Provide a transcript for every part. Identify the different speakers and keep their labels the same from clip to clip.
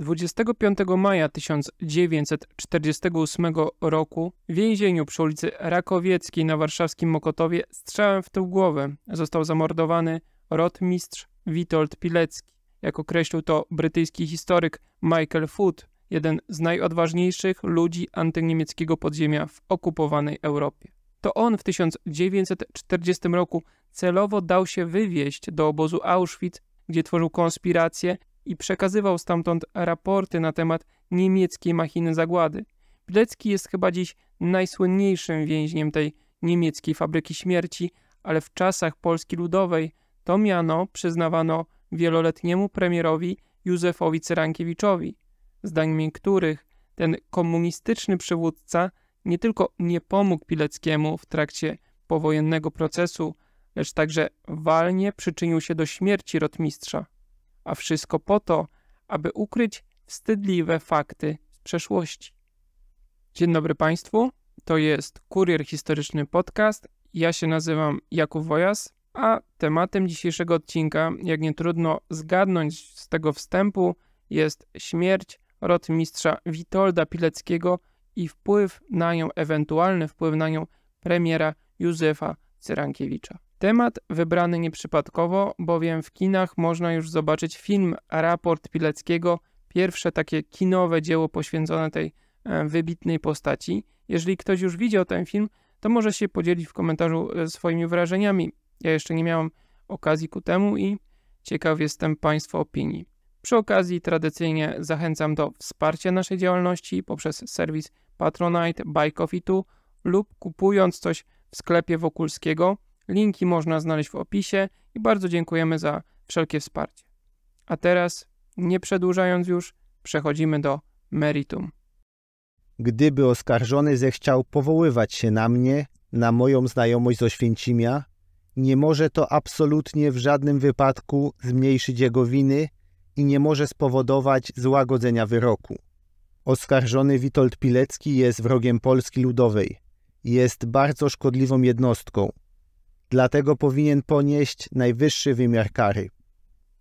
Speaker 1: 25 maja 1948 roku w więzieniu przy ulicy Rakowieckiej na warszawskim Mokotowie strzałem w tył głowę. został zamordowany rotmistrz Witold Pilecki. Jak określił to brytyjski historyk Michael Foot, jeden z najodważniejszych ludzi antyniemieckiego podziemia w okupowanej Europie. To on w 1940 roku celowo dał się wywieźć do obozu Auschwitz, gdzie tworzył konspirację i przekazywał stamtąd raporty na temat niemieckiej machiny zagłady. Pilecki jest chyba dziś najsłynniejszym więźniem tej niemieckiej fabryki śmierci, ale w czasach Polski Ludowej to miano przyznawano wieloletniemu premierowi Józefowi Cyrankiewiczowi, zdaniem których ten komunistyczny przywódca nie tylko nie pomógł Pileckiemu w trakcie powojennego procesu, lecz także walnie przyczynił się do śmierci rotmistrza a wszystko po to, aby ukryć wstydliwe fakty z przeszłości. Dzień dobry Państwu, to jest Kurier Historyczny Podcast. Ja się nazywam Jakub Wojas, a tematem dzisiejszego odcinka, jak nie trudno zgadnąć z tego wstępu, jest śmierć rotmistrza Witolda Pileckiego i wpływ na nią, ewentualny wpływ na nią premiera Józefa Cyrankiewicza. Temat wybrany nieprzypadkowo, bowiem w kinach można już zobaczyć film Raport Pileckiego, pierwsze takie kinowe dzieło poświęcone tej e, wybitnej postaci. Jeżeli ktoś już widział ten film, to może się podzielić w komentarzu e, swoimi wrażeniami. Ja jeszcze nie miałem okazji ku temu i ciekaw jestem Państwa opinii. Przy okazji tradycyjnie zachęcam do wsparcia naszej działalności poprzez serwis Patronite, Buy Coffee 2 lub kupując coś w sklepie Wokulskiego – Linki można znaleźć w opisie i bardzo dziękujemy za wszelkie wsparcie. A teraz, nie przedłużając już, przechodzimy do meritum. Gdyby oskarżony zechciał powoływać się na mnie, na moją znajomość z Oświęcimia, nie może to absolutnie w żadnym wypadku zmniejszyć jego winy i nie może spowodować złagodzenia wyroku. Oskarżony Witold Pilecki jest wrogiem Polski Ludowej. Jest bardzo szkodliwą jednostką, dlatego powinien ponieść najwyższy wymiar kary.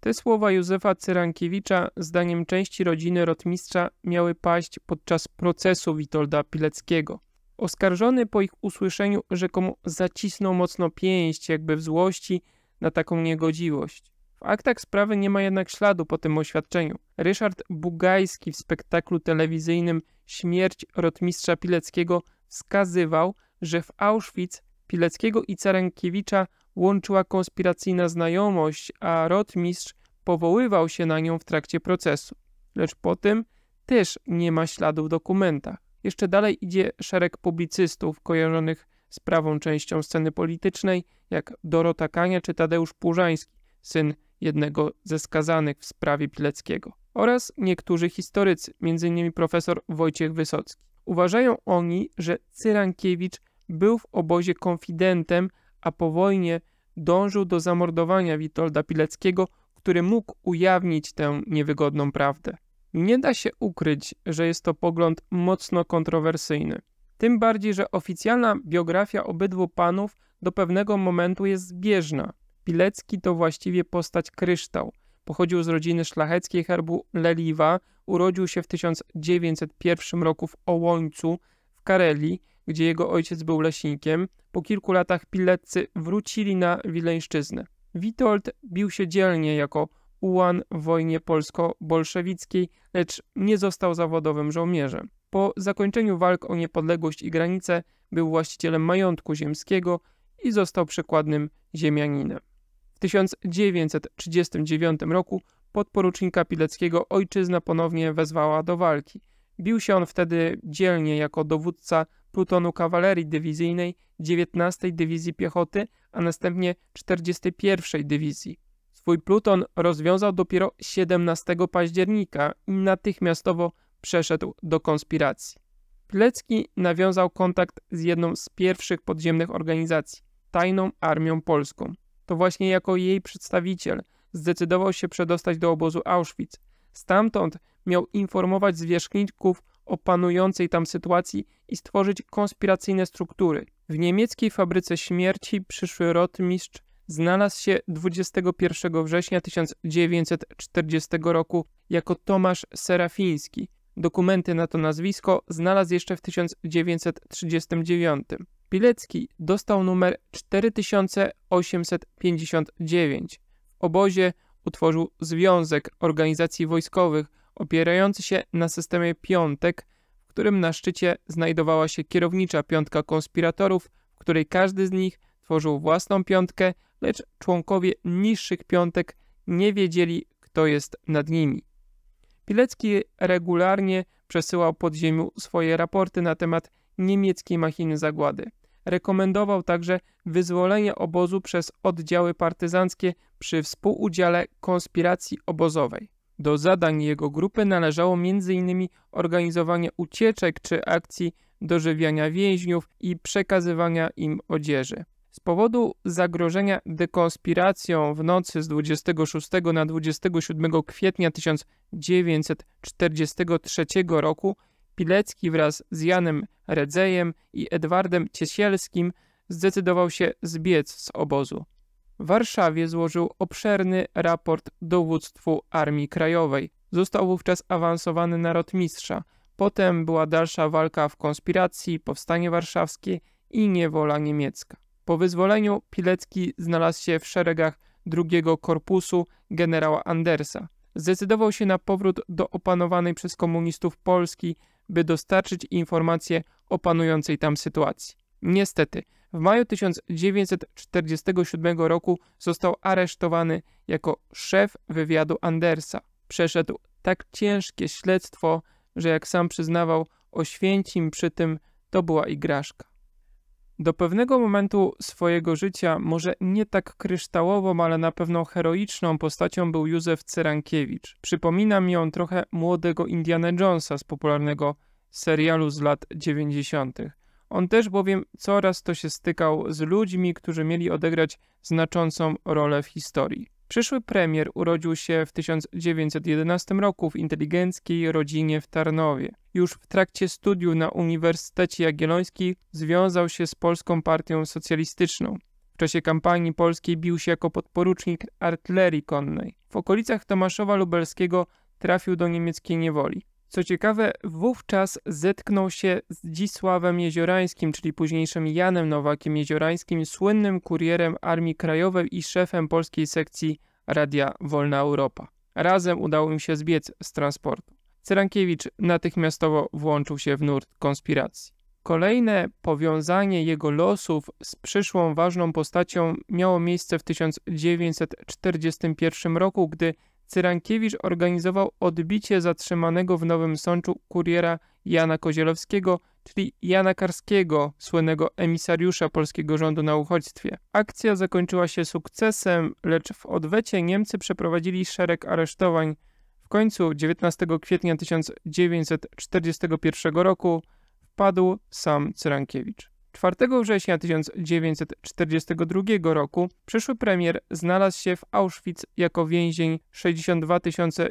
Speaker 1: Te słowa Józefa Cyrankiewicza, zdaniem części rodziny rotmistrza, miały paść podczas procesu Witolda Pileckiego. Oskarżony po ich usłyszeniu rzekomo zacisnął mocno pięść, jakby w złości na taką niegodziwość. W aktach sprawy nie ma jednak śladu po tym oświadczeniu. Ryszard Bugajski w spektaklu telewizyjnym Śmierć rotmistrza Pileckiego wskazywał, że w Auschwitz Pileckiego i Carenkiewicza łączyła konspiracyjna znajomość, a rotmistrz powoływał się na nią w trakcie procesu. Lecz po tym też nie ma śladu w dokumentach. Jeszcze dalej idzie szereg publicystów kojarzonych z prawą częścią sceny politycznej, jak Dorota Kania czy Tadeusz Płużański, syn jednego ze skazanych w sprawie Pileckiego, oraz niektórzy historycy, m.in. profesor Wojciech Wysocki. Uważają oni, że Cyrankiewicz był w obozie konfidentem, a po wojnie dążył do zamordowania Witolda Pileckiego, który mógł ujawnić tę niewygodną prawdę. Nie da się ukryć, że jest to pogląd mocno kontrowersyjny. Tym bardziej, że oficjalna biografia obydwu panów do pewnego momentu jest zbieżna. Pilecki to właściwie postać kryształ. Pochodził z rodziny szlacheckiej herbu Leliwa, urodził się w 1901 roku w Ołońcu w Karelii gdzie jego ojciec był leśnikiem, po kilku latach Pileccy wrócili na Wileńszczyznę. Witold bił się dzielnie jako ułan w wojnie polsko-bolszewickiej, lecz nie został zawodowym żołnierzem. Po zakończeniu walk o niepodległość i granice był właścicielem majątku ziemskiego i został przykładnym ziemianinem. W 1939 roku podporucznika Pileckiego ojczyzna ponownie wezwała do walki. Bił się on wtedy dzielnie jako dowódca plutonu kawalerii dywizyjnej 19 Dywizji Piechoty, a następnie 41 Dywizji. Swój pluton rozwiązał dopiero 17 października i natychmiastowo przeszedł do konspiracji. Plecki nawiązał kontakt z jedną z pierwszych podziemnych organizacji, Tajną Armią Polską. To właśnie jako jej przedstawiciel zdecydował się przedostać do obozu Auschwitz. Stamtąd miał informować zwierzchników o panującej tam sytuacji i stworzyć konspiracyjne struktury. W niemieckiej fabryce śmierci przyszły rotmistrz znalazł się 21 września 1940 roku jako Tomasz Serafiński. Dokumenty na to nazwisko znalazł jeszcze w 1939. Pilecki dostał numer 4859. W obozie utworzył Związek Organizacji Wojskowych opierający się na systemie piątek, w którym na szczycie znajdowała się kierownicza piątka konspiratorów, w której każdy z nich tworzył własną piątkę, lecz członkowie niższych piątek nie wiedzieli, kto jest nad nimi. Pilecki regularnie przesyłał podziemiu swoje raporty na temat niemieckiej machiny zagłady. Rekomendował także wyzwolenie obozu przez oddziały partyzanckie przy współudziale konspiracji obozowej. Do zadań jego grupy należało m.in. organizowanie ucieczek czy akcji dożywiania więźniów i przekazywania im odzieży. Z powodu zagrożenia dekonspiracją w nocy z 26 na 27 kwietnia 1943 roku Pilecki wraz z Janem Redzejem i Edwardem Ciesielskim zdecydował się zbiec z obozu w Warszawie złożył obszerny raport dowództwu Armii Krajowej. Został wówczas awansowany na rotmistrza. Potem była dalsza walka w konspiracji, powstanie warszawskie i niewola niemiecka. Po wyzwoleniu Pilecki znalazł się w szeregach drugiego korpusu generała Andersa. Zdecydował się na powrót do opanowanej przez komunistów Polski, by dostarczyć informacje o panującej tam sytuacji. Niestety, w maju 1947 roku został aresztowany jako szef wywiadu Andersa. Przeszedł tak ciężkie śledztwo, że jak sam przyznawał, Oświęcim przy tym to była igraszka. Do pewnego momentu swojego życia, może nie tak kryształową, ale na pewno heroiczną postacią był Józef Cerankiewicz. Przypomina mi on trochę młodego Indiana Jonesa z popularnego serialu z lat 90. On też bowiem coraz to się stykał z ludźmi, którzy mieli odegrać znaczącą rolę w historii. Przyszły premier urodził się w 1911 roku w inteligenckiej rodzinie w Tarnowie. Już w trakcie studiów na Uniwersytecie Jagiellońskim związał się z Polską Partią Socjalistyczną. W czasie kampanii polskiej bił się jako podporucznik artylerii konnej. W okolicach Tomaszowa Lubelskiego trafił do niemieckiej niewoli. Co ciekawe, wówczas zetknął się z Dzisławem Jeziorańskim, czyli późniejszym Janem Nowakiem Jeziorańskim, słynnym kurierem Armii Krajowej i szefem polskiej sekcji Radia Wolna Europa. Razem udało im się zbiec z transportu. Cyrankiewicz natychmiastowo włączył się w nurt konspiracji. Kolejne powiązanie jego losów z przyszłą ważną postacią miało miejsce w 1941 roku, gdy Cyrankiewicz organizował odbicie zatrzymanego w Nowym Sączu kuriera Jana Kozielowskiego, czyli Jana Karskiego, słynnego emisariusza polskiego rządu na uchodźstwie. Akcja zakończyła się sukcesem, lecz w odwecie Niemcy przeprowadzili szereg aresztowań. W końcu 19 kwietnia 1941 roku wpadł sam Cyrankiewicz. 4 września 1942 roku przyszły premier znalazł się w Auschwitz jako więzień 62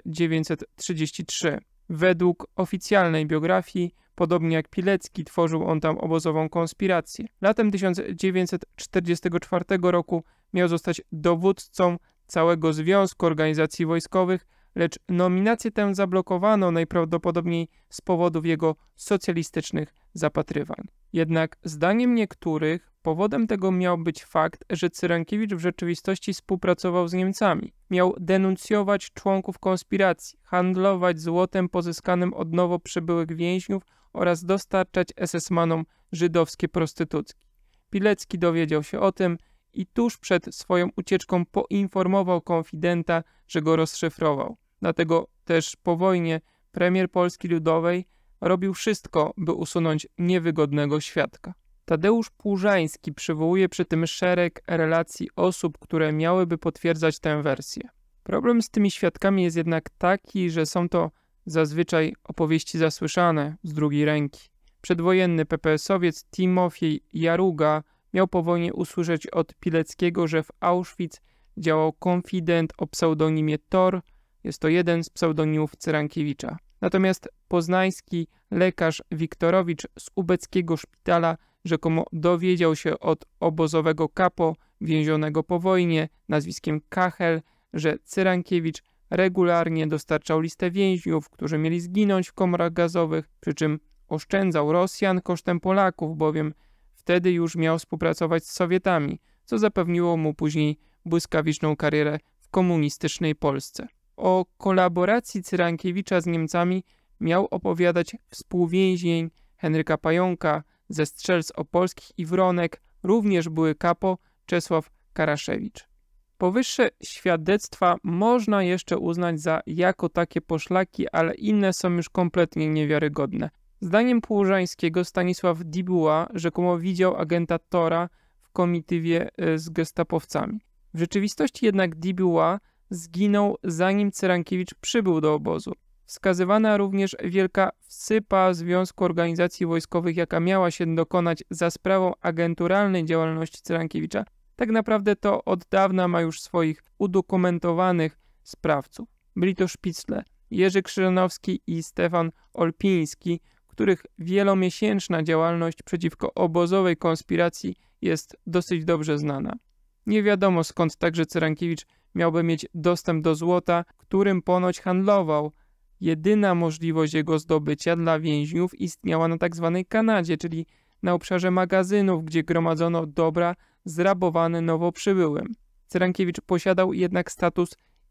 Speaker 1: 933. Według oficjalnej biografii, podobnie jak Pilecki, tworzył on tam obozową konspirację. Latem 1944 roku miał zostać dowódcą całego Związku Organizacji Wojskowych, lecz nominację tę zablokowano najprawdopodobniej z powodów jego socjalistycznych zapatrywań. Jednak zdaniem niektórych powodem tego miał być fakt, że Cyrankiewicz w rzeczywistości współpracował z Niemcami. Miał denuncjować członków konspiracji, handlować złotem pozyskanym od nowo przybyłych więźniów oraz dostarczać SS-manom żydowskie prostytutki. Pilecki dowiedział się o tym i tuż przed swoją ucieczką poinformował konfidenta, że go rozszyfrował. Dlatego też po wojnie premier Polski Ludowej robił wszystko, by usunąć niewygodnego świadka. Tadeusz Płużański przywołuje przy tym szereg relacji osób, które miałyby potwierdzać tę wersję. Problem z tymi świadkami jest jednak taki, że są to zazwyczaj opowieści zasłyszane z drugiej ręki. Przedwojenny PPS-owiec Timofiej Jaruga miał po wojnie usłyszeć od Pileckiego, że w Auschwitz działał konfident o pseudonimie Tor, jest to jeden z pseudonimów Cyrankiewicza. Natomiast poznański lekarz Wiktorowicz z ubeckiego szpitala rzekomo dowiedział się od obozowego kapo więzionego po wojnie nazwiskiem Kachel, że Cyrankiewicz regularnie dostarczał listę więźniów, którzy mieli zginąć w komorach gazowych, przy czym oszczędzał Rosjan kosztem Polaków, bowiem wtedy już miał współpracować z Sowietami, co zapewniło mu później błyskawiczną karierę w komunistycznej Polsce. O kolaboracji Cyrankiewicza z Niemcami miał opowiadać współwięzień Henryka Pająka ze Strzelc Opolskich i Wronek, również były kapo Czesław Karaszewicz. Powyższe świadectwa można jeszcze uznać za jako takie poszlaki, ale inne są już kompletnie niewiarygodne. Zdaniem Półżańskiego Stanisław Dibuła rzekomo widział agenta Tora w komitywie y, z gestapowcami. W rzeczywistości jednak Dibuła zginął zanim Cyrankiewicz przybył do obozu. Wskazywana również wielka wsypa Związku Organizacji Wojskowych, jaka miała się dokonać za sprawą agenturalnej działalności Cyrankiewicza, tak naprawdę to od dawna ma już swoich udokumentowanych sprawców. Byli to szpicle Jerzy Krzyżanowski i Stefan Olpiński, których wielomiesięczna działalność przeciwko obozowej konspiracji jest dosyć dobrze znana. Nie wiadomo skąd także Cyrankiewicz miałby mieć dostęp do złota, którym ponoć handlował. Jedyna możliwość jego zdobycia dla więźniów istniała na tzw. Tak Kanadzie, czyli na obszarze magazynów, gdzie gromadzono dobra zrabowane nowo przybyłym. Cerankiewicz posiadał jednak status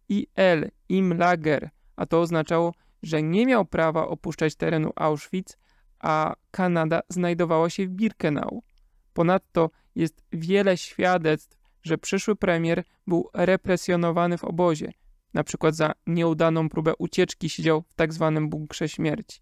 Speaker 1: IL, im Lager, a to oznaczało, że nie miał prawa opuszczać terenu Auschwitz, a Kanada znajdowała się w Birkenau. Ponadto jest wiele świadectw że przyszły premier był represjonowany w obozie, np. za nieudaną próbę ucieczki siedział w tzw. Tak bunkrze śmierci.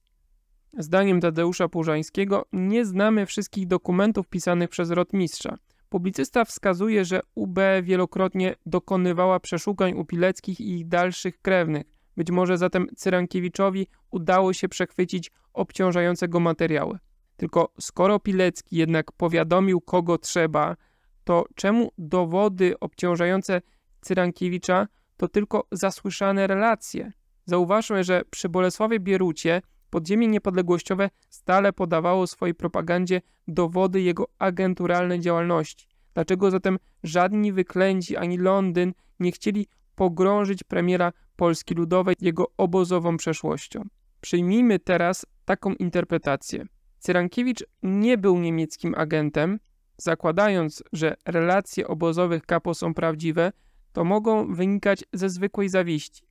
Speaker 1: Zdaniem Tadeusza Płużańskiego nie znamy wszystkich dokumentów pisanych przez rotmistrza. Publicysta wskazuje, że UB wielokrotnie dokonywała przeszukań u Pileckich i ich dalszych krewnych. Być może zatem Cyrankiewiczowi udało się przechwycić obciążające go materiały. Tylko skoro Pilecki jednak powiadomił kogo trzeba, to czemu dowody obciążające Cyrankiewicza to tylko zasłyszane relacje? Zauważmy, że przy Bolesławie Bierucie podziemie niepodległościowe stale podawało swojej propagandzie dowody jego agenturalnej działalności. Dlaczego zatem żadni wyklęci ani Londyn nie chcieli pogrążyć premiera Polski Ludowej jego obozową przeszłością? Przyjmijmy teraz taką interpretację. Cyrankiewicz nie był niemieckim agentem, Zakładając, że relacje obozowych kapo są prawdziwe, to mogą wynikać ze zwykłej zawiści.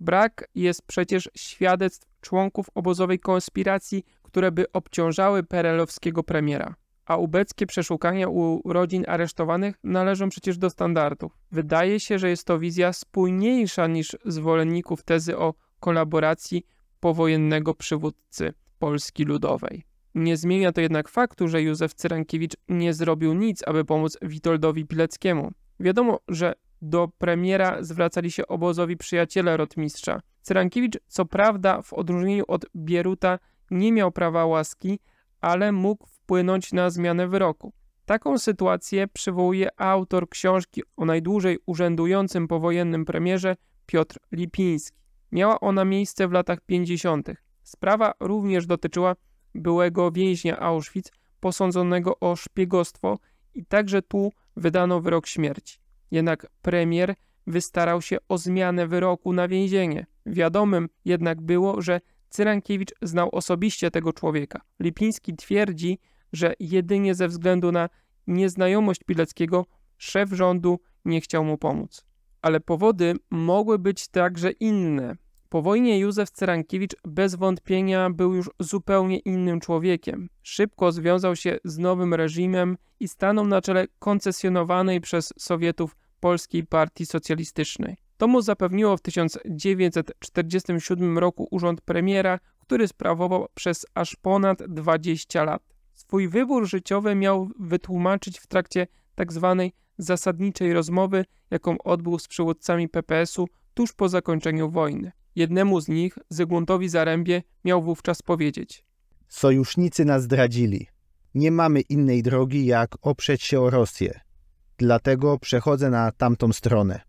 Speaker 1: Brak jest przecież świadectw członków obozowej konspiracji, które by obciążały perelowskiego premiera. A ubeckie przeszukania u rodzin aresztowanych należą przecież do standardów. Wydaje się, że jest to wizja spójniejsza niż zwolenników tezy o kolaboracji powojennego przywódcy Polski Ludowej. Nie zmienia to jednak faktu, że Józef Cyrankiewicz nie zrobił nic, aby pomóc Witoldowi Pileckiemu. Wiadomo, że do premiera zwracali się obozowi przyjaciele rotmistrza. Cyrankiewicz, co prawda, w odróżnieniu od Bieruta, nie miał prawa łaski, ale mógł wpłynąć na zmianę wyroku. Taką sytuację przywołuje autor książki o najdłużej urzędującym powojennym premierze Piotr Lipiński. Miała ona miejsce w latach 50. Sprawa również dotyczyła byłego więźnia Auschwitz posądzonego o szpiegostwo i także tu wydano wyrok śmierci. Jednak premier wystarał się o zmianę wyroku na więzienie. Wiadomym jednak było, że Cyrankiewicz znał osobiście tego człowieka. Lipiński twierdzi, że jedynie ze względu na nieznajomość Pileckiego szef rządu nie chciał mu pomóc. Ale powody mogły być także inne. Po wojnie Józef Cerankiewicz bez wątpienia był już zupełnie innym człowiekiem. Szybko związał się z nowym reżimem i stanął na czele koncesjonowanej przez Sowietów Polskiej Partii Socjalistycznej. To mu zapewniło w 1947 roku urząd premiera, który sprawował przez aż ponad 20 lat. Swój wybór życiowy miał wytłumaczyć w trakcie tzw. Tak zasadniczej rozmowy, jaką odbył z przywódcami PPS-u tuż po zakończeniu wojny. Jednemu z nich, Zygmuntowi Zarębie, miał wówczas powiedzieć: Sojusznicy nas zdradzili. Nie mamy innej drogi, jak oprzeć się o Rosję. Dlatego przechodzę na tamtą stronę.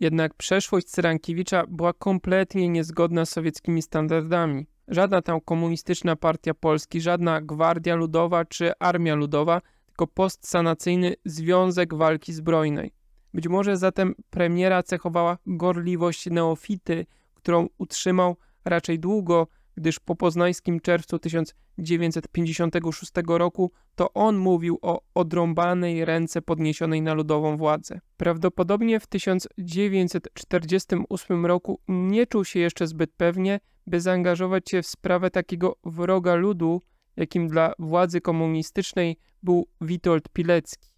Speaker 1: Jednak przeszłość Cyrankiewicza była kompletnie niezgodna z sowieckimi standardami. Żadna tam komunistyczna partia Polski, żadna Gwardia Ludowa czy Armia Ludowa, tylko postsanacyjny Związek Walki Zbrojnej. Być może zatem premiera cechowała gorliwość neofity, którą utrzymał raczej długo, gdyż po poznańskim czerwcu 1956 roku to on mówił o odrąbanej ręce podniesionej na ludową władzę. Prawdopodobnie w 1948 roku nie czuł się jeszcze zbyt pewnie, by zaangażować się w sprawę takiego wroga ludu, jakim dla władzy komunistycznej był Witold Pilecki.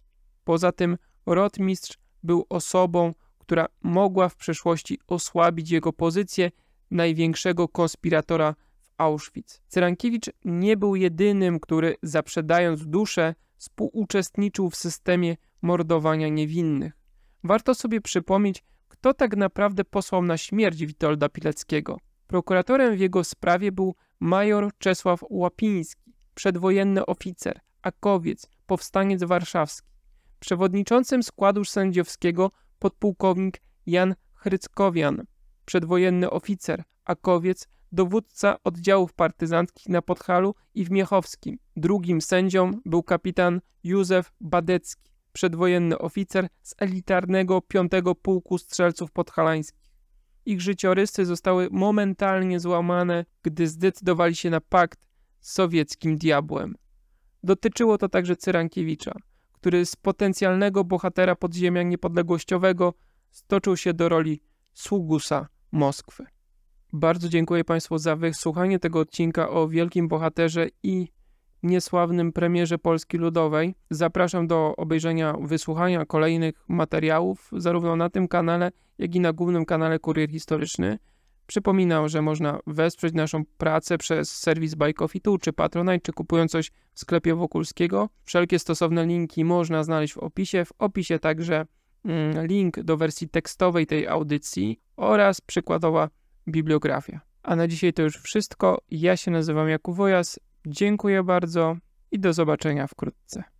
Speaker 1: Poza tym rotmistrz był osobą, która mogła w przeszłości osłabić jego pozycję największego konspiratora w Auschwitz. Cerankiewicz nie był jedynym, który zaprzedając duszę współuczestniczył w systemie mordowania niewinnych. Warto sobie przypomnieć, kto tak naprawdę posłał na śmierć Witolda Pileckiego. Prokuratorem w jego sprawie był major Czesław Łapiński, przedwojenny oficer, akowiec, powstaniec warszawski. Przewodniczącym składu sędziowskiego podpułkownik Jan Chryckowian, przedwojenny oficer, akowiec, dowódca oddziałów partyzanckich na Podhalu i w Miechowskim. Drugim sędzią był kapitan Józef Badecki, przedwojenny oficer z elitarnego 5 Pułku Strzelców Podhalańskich. Ich życiorysy zostały momentalnie złamane, gdy zdecydowali się na pakt z sowieckim diabłem. Dotyczyło to także Cyrankiewicza który z potencjalnego bohatera podziemia niepodległościowego stoczył się do roli sługusa Moskwy. Bardzo dziękuję Państwu za wysłuchanie tego odcinka o wielkim bohaterze i niesławnym premierze Polski Ludowej. Zapraszam do obejrzenia, wysłuchania kolejnych materiałów zarówno na tym kanale, jak i na głównym kanale Kurier Historyczny. Przypominam, że można wesprzeć naszą pracę przez serwis BuyCoffee, czy Patronite, czy kupując coś w sklepie Wokulskiego. Wszelkie stosowne linki można znaleźć w opisie. W opisie także mm, link do wersji tekstowej tej audycji oraz przykładowa bibliografia. A na dzisiaj to już wszystko. Ja się nazywam Jakub Wojas. Dziękuję bardzo i do zobaczenia wkrótce.